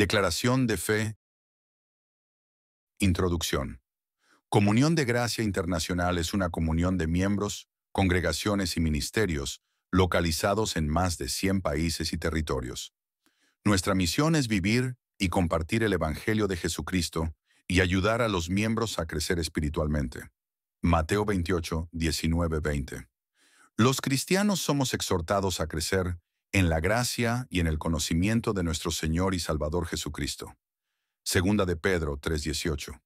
Declaración de Fe. Introducción. Comunión de Gracia Internacional es una comunión de miembros, congregaciones y ministerios localizados en más de 100 países y territorios. Nuestra misión es vivir y compartir el Evangelio de Jesucristo y ayudar a los miembros a crecer espiritualmente. Mateo 28, 19, 20. Los cristianos somos exhortados a crecer en la gracia y en el conocimiento de nuestro Señor y Salvador Jesucristo. Segunda de Pedro 3:18.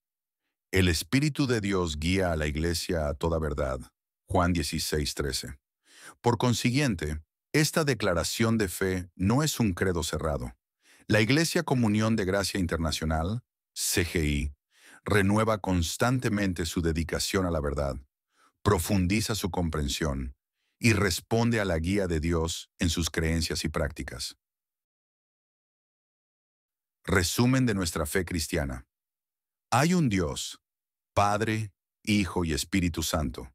El Espíritu de Dios guía a la iglesia a toda verdad. Juan 16:13. Por consiguiente, esta declaración de fe no es un credo cerrado. La Iglesia Comunión de Gracia Internacional, CGI, renueva constantemente su dedicación a la verdad, profundiza su comprensión, y responde a la guía de Dios en sus creencias y prácticas. Resumen de nuestra fe cristiana. Hay un Dios, Padre, Hijo y Espíritu Santo.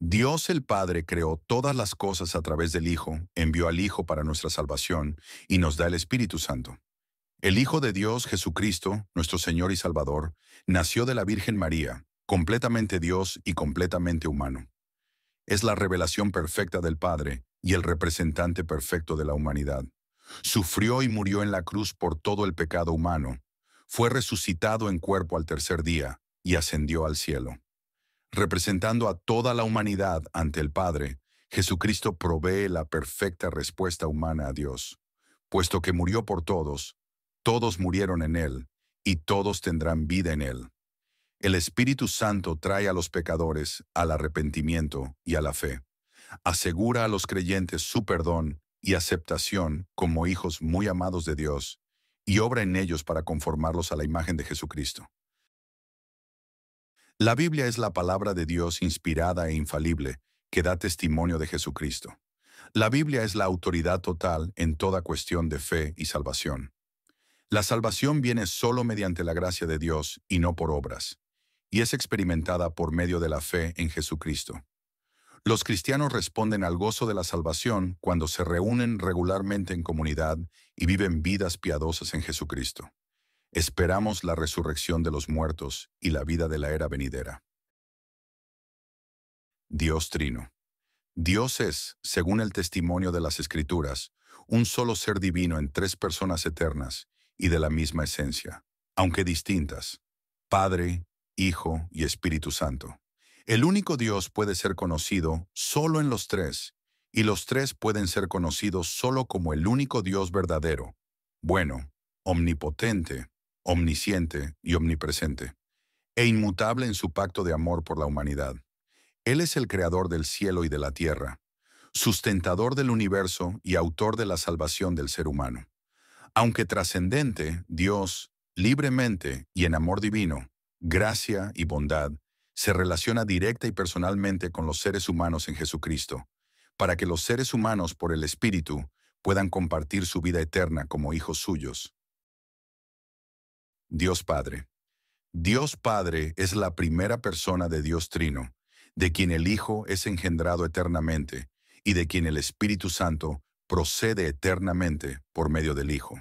Dios el Padre creó todas las cosas a través del Hijo, envió al Hijo para nuestra salvación y nos da el Espíritu Santo. El Hijo de Dios, Jesucristo, nuestro Señor y Salvador, nació de la Virgen María, completamente Dios y completamente humano es la revelación perfecta del Padre y el representante perfecto de la humanidad. Sufrió y murió en la cruz por todo el pecado humano. Fue resucitado en cuerpo al tercer día y ascendió al cielo. Representando a toda la humanidad ante el Padre, Jesucristo provee la perfecta respuesta humana a Dios. Puesto que murió por todos, todos murieron en Él y todos tendrán vida en Él. El Espíritu Santo trae a los pecadores al arrepentimiento y a la fe. Asegura a los creyentes su perdón y aceptación como hijos muy amados de Dios y obra en ellos para conformarlos a la imagen de Jesucristo. La Biblia es la palabra de Dios inspirada e infalible que da testimonio de Jesucristo. La Biblia es la autoridad total en toda cuestión de fe y salvación. La salvación viene solo mediante la gracia de Dios y no por obras y es experimentada por medio de la fe en Jesucristo. Los cristianos responden al gozo de la salvación cuando se reúnen regularmente en comunidad y viven vidas piadosas en Jesucristo. Esperamos la resurrección de los muertos y la vida de la era venidera. Dios Trino. Dios es, según el testimonio de las Escrituras, un solo ser divino en tres personas eternas y de la misma esencia, aunque distintas, Padre, Hijo y Espíritu Santo. El único Dios puede ser conocido solo en los tres, y los tres pueden ser conocidos solo como el único Dios verdadero, bueno, omnipotente, omnisciente y omnipresente, e inmutable en su pacto de amor por la humanidad. Él es el creador del cielo y de la tierra, sustentador del universo y autor de la salvación del ser humano. Aunque trascendente, Dios, libremente y en amor divino, gracia y bondad se relaciona directa y personalmente con los seres humanos en Jesucristo, para que los seres humanos por el Espíritu puedan compartir su vida eterna como hijos suyos. Dios Padre. Dios Padre es la primera persona de Dios Trino, de quien el Hijo es engendrado eternamente y de quien el Espíritu Santo procede eternamente por medio del Hijo.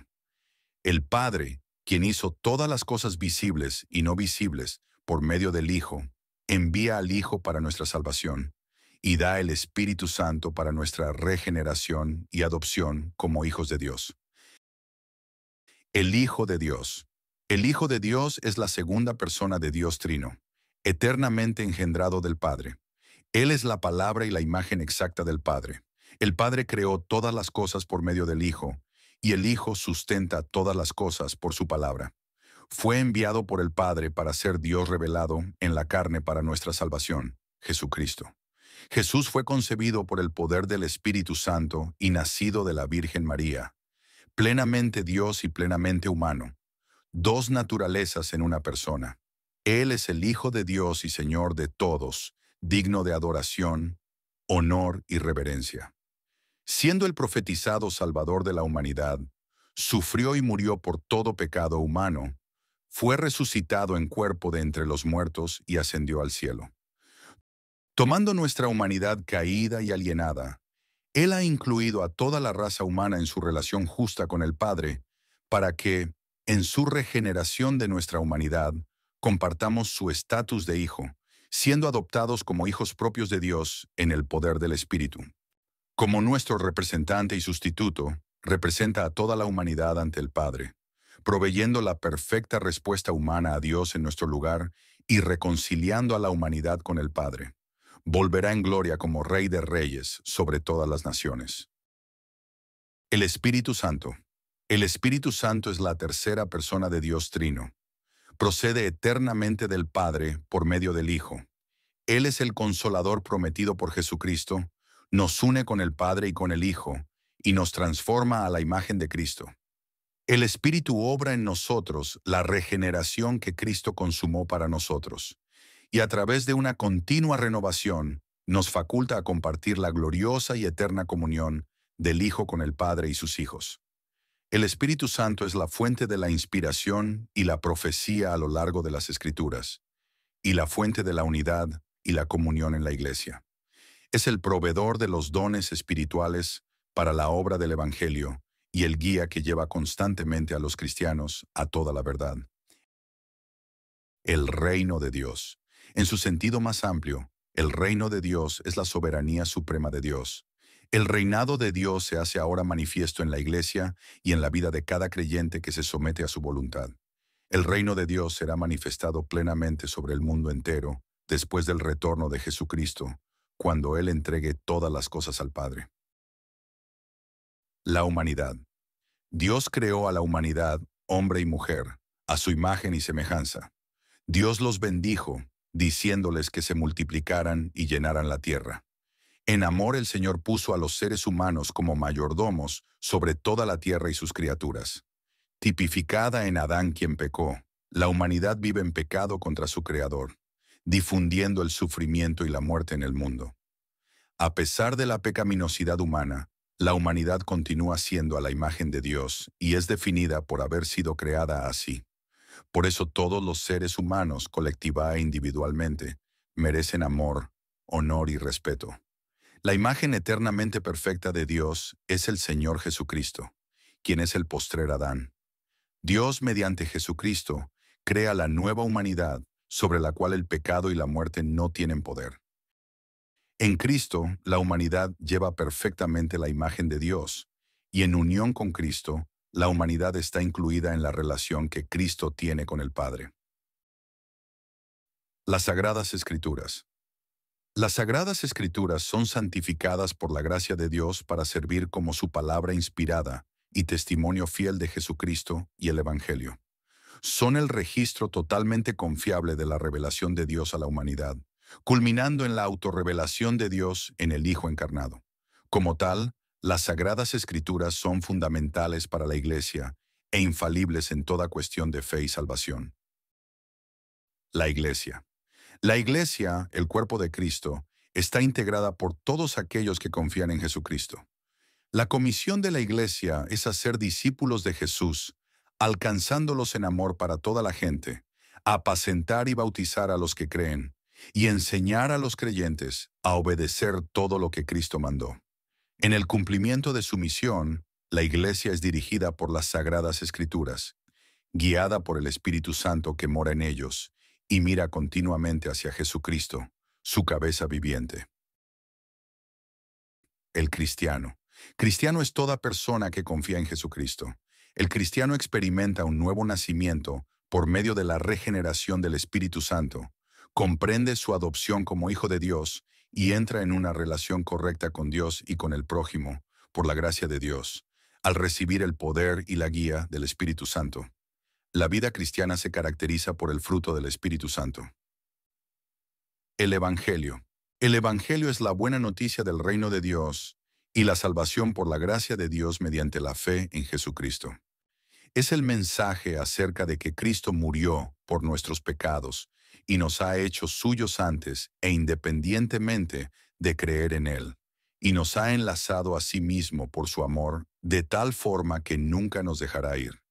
El Padre quien hizo todas las cosas visibles y no visibles por medio del Hijo, envía al Hijo para nuestra salvación y da el Espíritu Santo para nuestra regeneración y adopción como hijos de Dios. El Hijo de Dios. El Hijo de Dios es la segunda persona de Dios Trino, eternamente engendrado del Padre. Él es la palabra y la imagen exacta del Padre. El Padre creó todas las cosas por medio del Hijo, y el Hijo sustenta todas las cosas por su palabra. Fue enviado por el Padre para ser Dios revelado en la carne para nuestra salvación, Jesucristo. Jesús fue concebido por el poder del Espíritu Santo y nacido de la Virgen María, plenamente Dios y plenamente humano, dos naturalezas en una persona. Él es el Hijo de Dios y Señor de todos, digno de adoración, honor y reverencia siendo el profetizado Salvador de la humanidad, sufrió y murió por todo pecado humano, fue resucitado en cuerpo de entre los muertos y ascendió al cielo. Tomando nuestra humanidad caída y alienada, Él ha incluido a toda la raza humana en su relación justa con el Padre, para que, en su regeneración de nuestra humanidad, compartamos su estatus de hijo, siendo adoptados como hijos propios de Dios en el poder del Espíritu. Como nuestro representante y sustituto, representa a toda la humanidad ante el Padre, proveyendo la perfecta respuesta humana a Dios en nuestro lugar y reconciliando a la humanidad con el Padre. Volverá en gloria como Rey de Reyes sobre todas las naciones. El Espíritu Santo. El Espíritu Santo es la tercera persona de Dios Trino. Procede eternamente del Padre por medio del Hijo. Él es el consolador prometido por Jesucristo nos une con el Padre y con el Hijo, y nos transforma a la imagen de Cristo. El Espíritu obra en nosotros la regeneración que Cristo consumó para nosotros, y a través de una continua renovación nos faculta a compartir la gloriosa y eterna comunión del Hijo con el Padre y sus hijos. El Espíritu Santo es la fuente de la inspiración y la profecía a lo largo de las Escrituras, y la fuente de la unidad y la comunión en la Iglesia es el proveedor de los dones espirituales para la obra del Evangelio y el guía que lleva constantemente a los cristianos a toda la verdad. El reino de Dios. En su sentido más amplio, el reino de Dios es la soberanía suprema de Dios. El reinado de Dios se hace ahora manifiesto en la iglesia y en la vida de cada creyente que se somete a su voluntad. El reino de Dios será manifestado plenamente sobre el mundo entero después del retorno de Jesucristo, cuando Él entregue todas las cosas al Padre. La humanidad. Dios creó a la humanidad, hombre y mujer, a su imagen y semejanza. Dios los bendijo, diciéndoles que se multiplicaran y llenaran la tierra. En amor el Señor puso a los seres humanos como mayordomos sobre toda la tierra y sus criaturas. Tipificada en Adán quien pecó, la humanidad vive en pecado contra su Creador difundiendo el sufrimiento y la muerte en el mundo. A pesar de la pecaminosidad humana, la humanidad continúa siendo a la imagen de Dios y es definida por haber sido creada así. Por eso todos los seres humanos, colectiva e individualmente, merecen amor, honor y respeto. La imagen eternamente perfecta de Dios es el Señor Jesucristo, quien es el postrer Adán. Dios mediante Jesucristo crea la nueva humanidad sobre la cual el pecado y la muerte no tienen poder. En Cristo, la humanidad lleva perfectamente la imagen de Dios, y en unión con Cristo, la humanidad está incluida en la relación que Cristo tiene con el Padre. Las Sagradas Escrituras Las Sagradas Escrituras son santificadas por la gracia de Dios para servir como su palabra inspirada y testimonio fiel de Jesucristo y el Evangelio son el registro totalmente confiable de la revelación de Dios a la humanidad, culminando en la autorrevelación de Dios en el Hijo encarnado. Como tal, las Sagradas Escrituras son fundamentales para la Iglesia e infalibles en toda cuestión de fe y salvación. La Iglesia. La Iglesia, el cuerpo de Cristo, está integrada por todos aquellos que confían en Jesucristo. La comisión de la Iglesia es hacer discípulos de Jesús, alcanzándolos en amor para toda la gente, apacentar y bautizar a los que creen, y enseñar a los creyentes a obedecer todo lo que Cristo mandó. En el cumplimiento de su misión, la Iglesia es dirigida por las Sagradas Escrituras, guiada por el Espíritu Santo que mora en ellos, y mira continuamente hacia Jesucristo, su cabeza viviente. El cristiano. Cristiano es toda persona que confía en Jesucristo el cristiano experimenta un nuevo nacimiento por medio de la regeneración del Espíritu Santo, comprende su adopción como hijo de Dios y entra en una relación correcta con Dios y con el prójimo, por la gracia de Dios, al recibir el poder y la guía del Espíritu Santo. La vida cristiana se caracteriza por el fruto del Espíritu Santo. El Evangelio. El Evangelio es la buena noticia del reino de Dios y la salvación por la gracia de Dios mediante la fe en Jesucristo es el mensaje acerca de que Cristo murió por nuestros pecados y nos ha hecho suyos antes e independientemente de creer en Él, y nos ha enlazado a sí mismo por su amor, de tal forma que nunca nos dejará ir.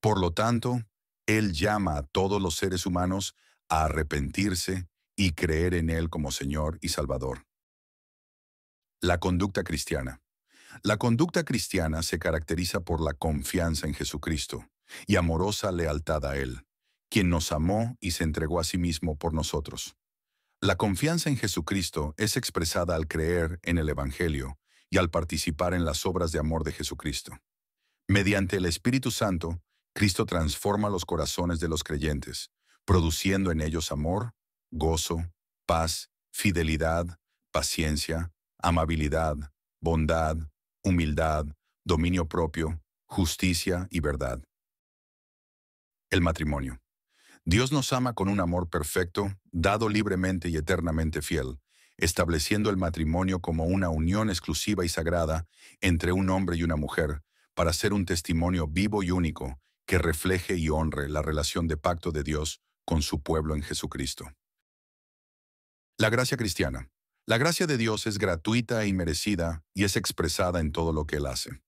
Por lo tanto, Él llama a todos los seres humanos a arrepentirse y creer en Él como Señor y Salvador. La conducta cristiana. La conducta cristiana se caracteriza por la confianza en Jesucristo y amorosa lealtad a Él, quien nos amó y se entregó a sí mismo por nosotros. La confianza en Jesucristo es expresada al creer en el Evangelio y al participar en las obras de amor de Jesucristo. Mediante el Espíritu Santo, Cristo transforma los corazones de los creyentes, produciendo en ellos amor, gozo, paz, fidelidad, paciencia, amabilidad, bondad, humildad, dominio propio, justicia y verdad. El matrimonio. Dios nos ama con un amor perfecto, dado libremente y eternamente fiel, estableciendo el matrimonio como una unión exclusiva y sagrada entre un hombre y una mujer, para ser un testimonio vivo y único que refleje y honre la relación de pacto de Dios con su pueblo en Jesucristo. La gracia cristiana. La gracia de Dios es gratuita y merecida y es expresada en todo lo que Él hace.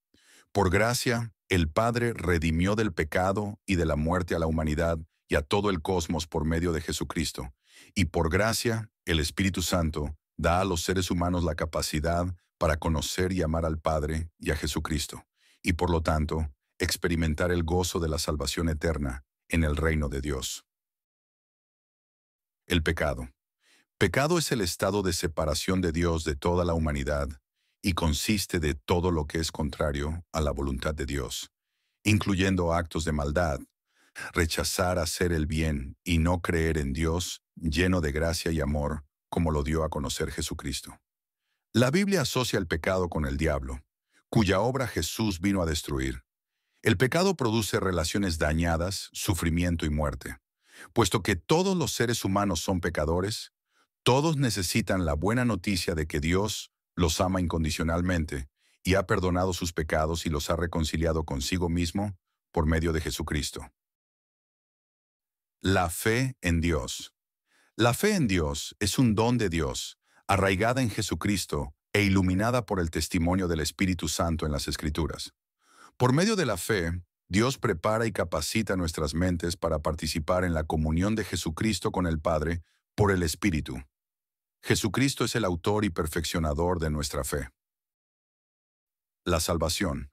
Por gracia, el Padre redimió del pecado y de la muerte a la humanidad y a todo el cosmos por medio de Jesucristo. Y por gracia, el Espíritu Santo da a los seres humanos la capacidad para conocer y amar al Padre y a Jesucristo, y por lo tanto, experimentar el gozo de la salvación eterna en el reino de Dios. El pecado. Pecado es el estado de separación de Dios de toda la humanidad y consiste de todo lo que es contrario a la voluntad de Dios, incluyendo actos de maldad, rechazar hacer el bien y no creer en Dios lleno de gracia y amor, como lo dio a conocer Jesucristo. La Biblia asocia el pecado con el diablo, cuya obra Jesús vino a destruir. El pecado produce relaciones dañadas, sufrimiento y muerte. Puesto que todos los seres humanos son pecadores, todos necesitan la buena noticia de que Dios los ama incondicionalmente y ha perdonado sus pecados y los ha reconciliado consigo mismo por medio de Jesucristo. La fe en Dios. La fe en Dios es un don de Dios, arraigada en Jesucristo e iluminada por el testimonio del Espíritu Santo en las Escrituras. Por medio de la fe, Dios prepara y capacita nuestras mentes para participar en la comunión de Jesucristo con el Padre por el Espíritu. Jesucristo es el autor y perfeccionador de nuestra fe. La salvación.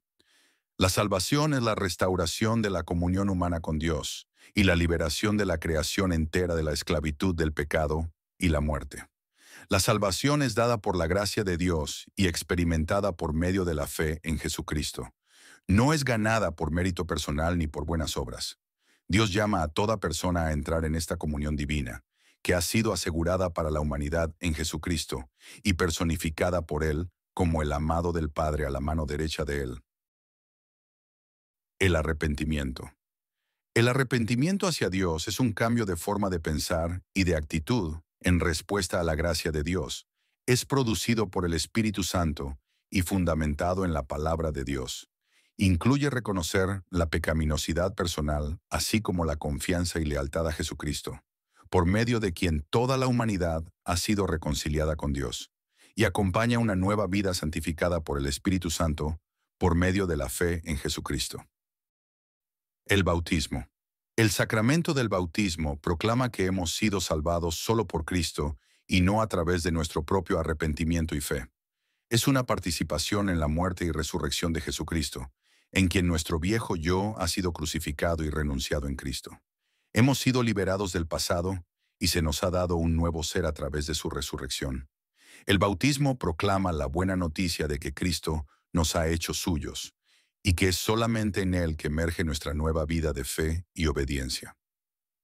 La salvación es la restauración de la comunión humana con Dios y la liberación de la creación entera de la esclavitud del pecado y la muerte. La salvación es dada por la gracia de Dios y experimentada por medio de la fe en Jesucristo. No es ganada por mérito personal ni por buenas obras. Dios llama a toda persona a entrar en esta comunión divina, que ha sido asegurada para la humanidad en Jesucristo y personificada por Él como el amado del Padre a la mano derecha de Él. El arrepentimiento. El arrepentimiento hacia Dios es un cambio de forma de pensar y de actitud en respuesta a la gracia de Dios. Es producido por el Espíritu Santo y fundamentado en la palabra de Dios. Incluye reconocer la pecaminosidad personal, así como la confianza y lealtad a Jesucristo por medio de quien toda la humanidad ha sido reconciliada con Dios, y acompaña una nueva vida santificada por el Espíritu Santo por medio de la fe en Jesucristo. El bautismo. El sacramento del bautismo proclama que hemos sido salvados solo por Cristo y no a través de nuestro propio arrepentimiento y fe. Es una participación en la muerte y resurrección de Jesucristo, en quien nuestro viejo yo ha sido crucificado y renunciado en Cristo. Hemos sido liberados del pasado y se nos ha dado un nuevo ser a través de su resurrección. El bautismo proclama la buena noticia de que Cristo nos ha hecho suyos y que es solamente en Él que emerge nuestra nueva vida de fe y obediencia.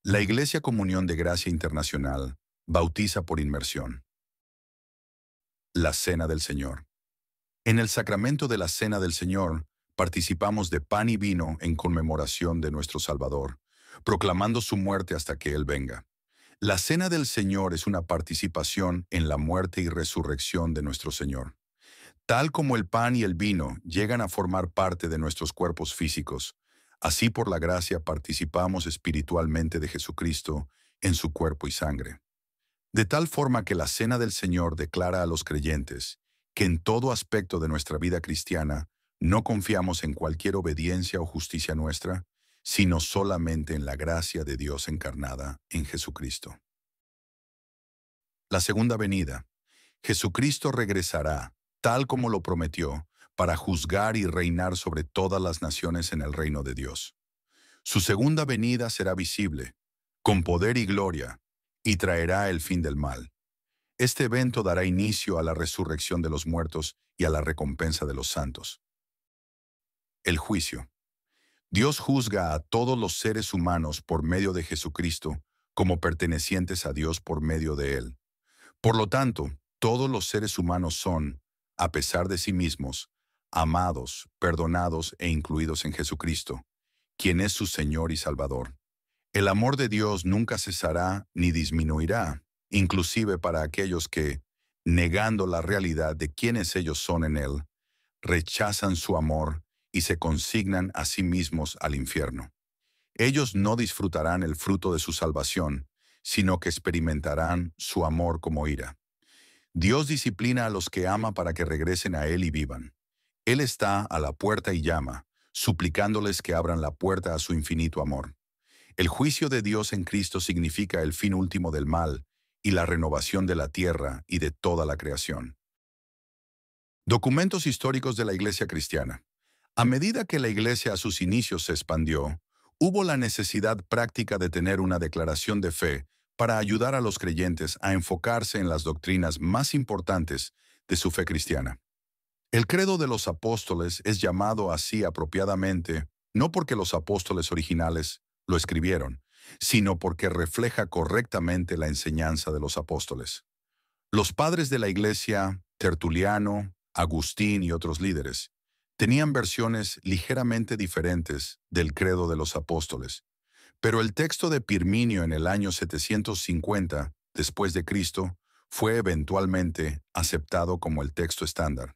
La Iglesia Comunión de Gracia Internacional bautiza por inmersión. La Cena del Señor. En el sacramento de la Cena del Señor participamos de pan y vino en conmemoración de nuestro Salvador, proclamando su muerte hasta que Él venga. La cena del Señor es una participación en la muerte y resurrección de nuestro Señor. Tal como el pan y el vino llegan a formar parte de nuestros cuerpos físicos, así por la gracia participamos espiritualmente de Jesucristo en su cuerpo y sangre. De tal forma que la cena del Señor declara a los creyentes que en todo aspecto de nuestra vida cristiana no confiamos en cualquier obediencia o justicia nuestra, sino solamente en la gracia de Dios encarnada en Jesucristo. La segunda venida. Jesucristo regresará, tal como lo prometió, para juzgar y reinar sobre todas las naciones en el reino de Dios. Su segunda venida será visible, con poder y gloria, y traerá el fin del mal. Este evento dará inicio a la resurrección de los muertos y a la recompensa de los santos. El juicio. Dios juzga a todos los seres humanos por medio de Jesucristo, como pertenecientes a Dios por medio de Él. Por lo tanto, todos los seres humanos son, a pesar de sí mismos, amados, perdonados e incluidos en Jesucristo, quien es su Señor y Salvador. El amor de Dios nunca cesará ni disminuirá, inclusive para aquellos que, negando la realidad de quienes ellos son en Él, rechazan su amor y se consignan a sí mismos al infierno. Ellos no disfrutarán el fruto de su salvación, sino que experimentarán su amor como ira. Dios disciplina a los que ama para que regresen a Él y vivan. Él está a la puerta y llama, suplicándoles que abran la puerta a su infinito amor. El juicio de Dios en Cristo significa el fin último del mal y la renovación de la tierra y de toda la creación. Documentos históricos de la Iglesia Cristiana. A medida que la Iglesia a sus inicios se expandió, hubo la necesidad práctica de tener una declaración de fe para ayudar a los creyentes a enfocarse en las doctrinas más importantes de su fe cristiana. El credo de los apóstoles es llamado así apropiadamente no porque los apóstoles originales lo escribieron, sino porque refleja correctamente la enseñanza de los apóstoles. Los padres de la Iglesia, Tertuliano, Agustín y otros líderes, tenían versiones ligeramente diferentes del credo de los apóstoles, pero el texto de Pirminio en el año 750 después de Cristo fue eventualmente aceptado como el texto estándar.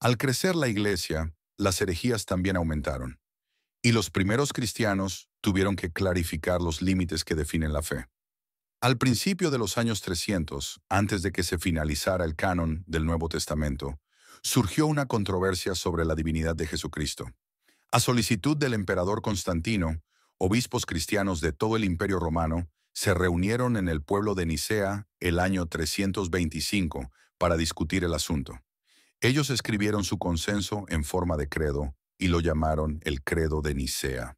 Al crecer la iglesia, las herejías también aumentaron, y los primeros cristianos tuvieron que clarificar los límites que definen la fe. Al principio de los años 300, antes de que se finalizara el canon del Nuevo Testamento, surgió una controversia sobre la divinidad de Jesucristo. A solicitud del emperador Constantino, obispos cristianos de todo el imperio romano se reunieron en el pueblo de Nicea el año 325 para discutir el asunto. Ellos escribieron su consenso en forma de credo y lo llamaron el Credo de Nicea.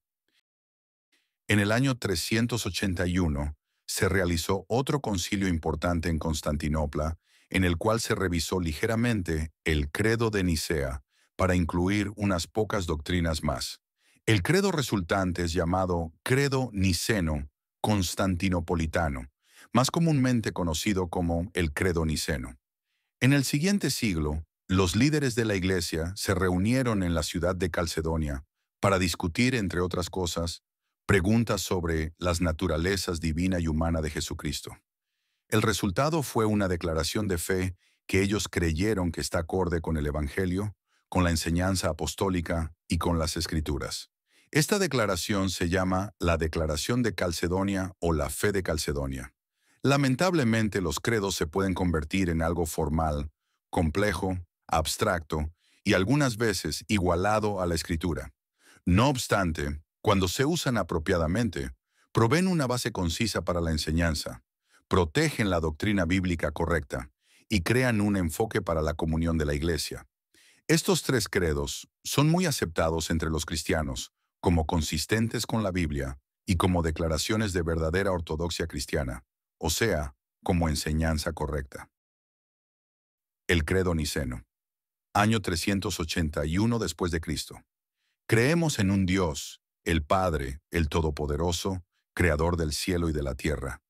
En el año 381 se realizó otro concilio importante en Constantinopla en el cual se revisó ligeramente el credo de Nicea para incluir unas pocas doctrinas más. El credo resultante es llamado credo niceno constantinopolitano, más comúnmente conocido como el credo niceno. En el siguiente siglo, los líderes de la Iglesia se reunieron en la ciudad de Calcedonia para discutir, entre otras cosas, preguntas sobre las naturalezas divina y humana de Jesucristo. El resultado fue una declaración de fe que ellos creyeron que está acorde con el Evangelio, con la enseñanza apostólica y con las Escrituras. Esta declaración se llama la Declaración de Calcedonia o la Fe de Calcedonia. Lamentablemente los credos se pueden convertir en algo formal, complejo, abstracto y algunas veces igualado a la escritura. No obstante, cuando se usan apropiadamente, proveen una base concisa para la enseñanza, protegen la doctrina bíblica correcta y crean un enfoque para la comunión de la Iglesia. Estos tres credos son muy aceptados entre los cristianos como consistentes con la Biblia y como declaraciones de verdadera ortodoxia cristiana, o sea, como enseñanza correcta. El credo niceno. Año 381 después de Cristo. Creemos en un Dios, el Padre, el Todopoderoso, creador del cielo y de la tierra,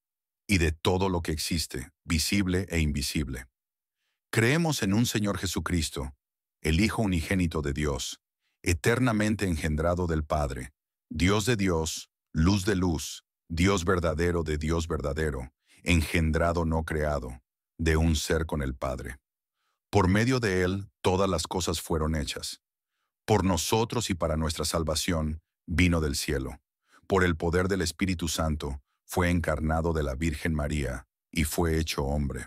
y de todo lo que existe, visible e invisible. Creemos en un Señor Jesucristo, el Hijo unigénito de Dios, eternamente engendrado del Padre, Dios de Dios, luz de luz, Dios verdadero de Dios verdadero, engendrado no creado, de un ser con el Padre. Por medio de Él todas las cosas fueron hechas. Por nosotros y para nuestra salvación vino del cielo. Por el poder del Espíritu Santo, fue encarnado de la Virgen María y fue hecho hombre.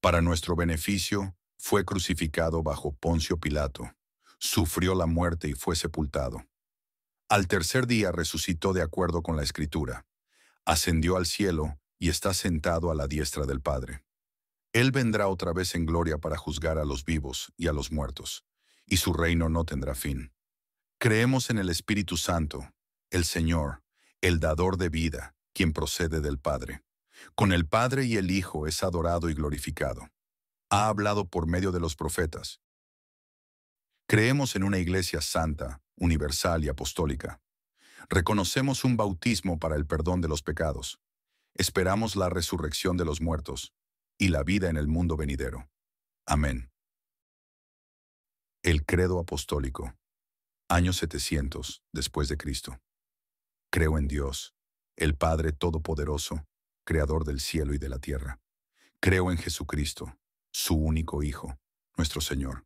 Para nuestro beneficio, fue crucificado bajo Poncio Pilato, sufrió la muerte y fue sepultado. Al tercer día resucitó de acuerdo con la Escritura, ascendió al cielo y está sentado a la diestra del Padre. Él vendrá otra vez en gloria para juzgar a los vivos y a los muertos, y su reino no tendrá fin. Creemos en el Espíritu Santo, el Señor, el dador de vida, quien procede del Padre. Con el Padre y el Hijo es adorado y glorificado. Ha hablado por medio de los profetas. Creemos en una iglesia santa, universal y apostólica. Reconocemos un bautismo para el perdón de los pecados. Esperamos la resurrección de los muertos y la vida en el mundo venidero. Amén. El Credo Apostólico. Año 700 después de Cristo. Creo en Dios, el Padre Todopoderoso, Creador del cielo y de la tierra. Creo en Jesucristo, su único Hijo, nuestro Señor,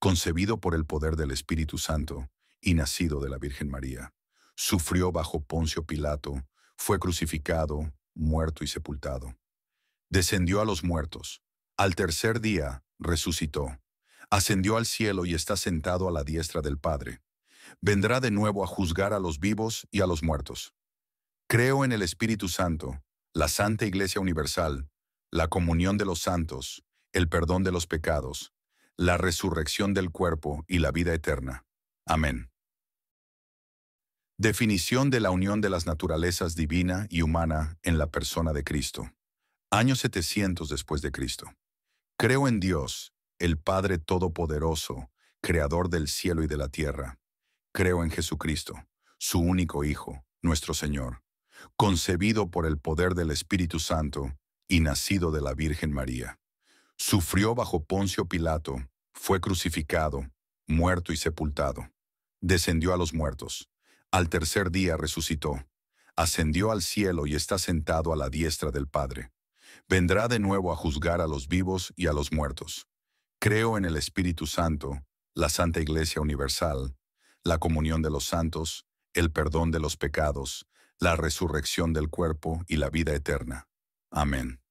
concebido por el poder del Espíritu Santo y nacido de la Virgen María. Sufrió bajo Poncio Pilato, fue crucificado, muerto y sepultado. Descendió a los muertos. Al tercer día resucitó. Ascendió al cielo y está sentado a la diestra del Padre. Vendrá de nuevo a juzgar a los vivos y a los muertos. Creo en el Espíritu Santo, la Santa Iglesia Universal, la comunión de los santos, el perdón de los pecados, la resurrección del cuerpo y la vida eterna. Amén. Definición de la unión de las naturalezas divina y humana en la persona de Cristo. Año 700 después de Cristo. Creo en Dios, el Padre Todopoderoso, Creador del cielo y de la tierra. Creo en Jesucristo, su único Hijo, nuestro Señor concebido por el poder del Espíritu Santo y nacido de la Virgen María. Sufrió bajo Poncio Pilato, fue crucificado, muerto y sepultado. Descendió a los muertos. Al tercer día resucitó. Ascendió al cielo y está sentado a la diestra del Padre. Vendrá de nuevo a juzgar a los vivos y a los muertos. Creo en el Espíritu Santo, la Santa Iglesia Universal, la comunión de los santos, el perdón de los pecados, la resurrección del cuerpo y la vida eterna. Amén.